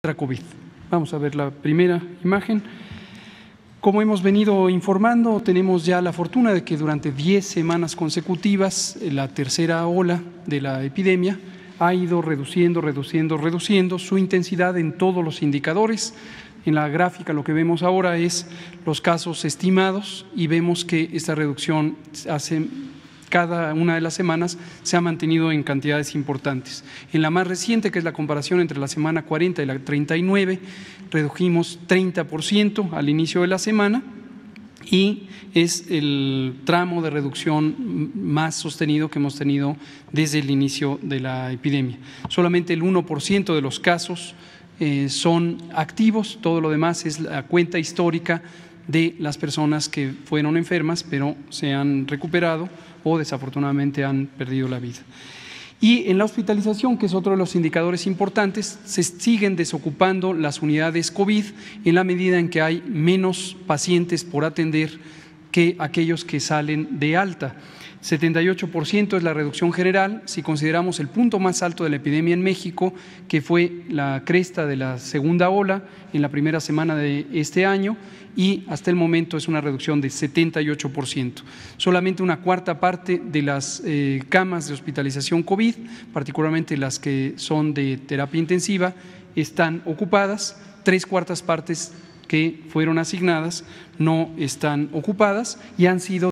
COVID. Vamos a ver la primera imagen. Como hemos venido informando, tenemos ya la fortuna de que durante 10 semanas consecutivas eh, la tercera ola de la epidemia ha ido reduciendo, reduciendo, reduciendo su intensidad en todos los indicadores. En la gráfica lo que vemos ahora es los casos estimados y vemos que esta reducción hace cada una de las semanas se ha mantenido en cantidades importantes. En la más reciente, que es la comparación entre la semana 40 y la 39, redujimos 30% al inicio de la semana y es el tramo de reducción más sostenido que hemos tenido desde el inicio de la epidemia. Solamente el 1% de los casos eh, son activos, todo lo demás es la cuenta histórica de las personas que fueron enfermas pero se han recuperado o desafortunadamente han perdido la vida. Y en la hospitalización, que es otro de los indicadores importantes, se siguen desocupando las unidades COVID en la medida en que hay menos pacientes por atender que aquellos que salen de alta. 78% es la reducción general si consideramos el punto más alto de la epidemia en México, que fue la cresta de la segunda ola en la primera semana de este año, y hasta el momento es una reducción de 78%. Solamente una cuarta parte de las eh, camas de hospitalización COVID, particularmente las que son de terapia intensiva, están ocupadas, tres cuartas partes que fueron asignadas no están ocupadas y han sido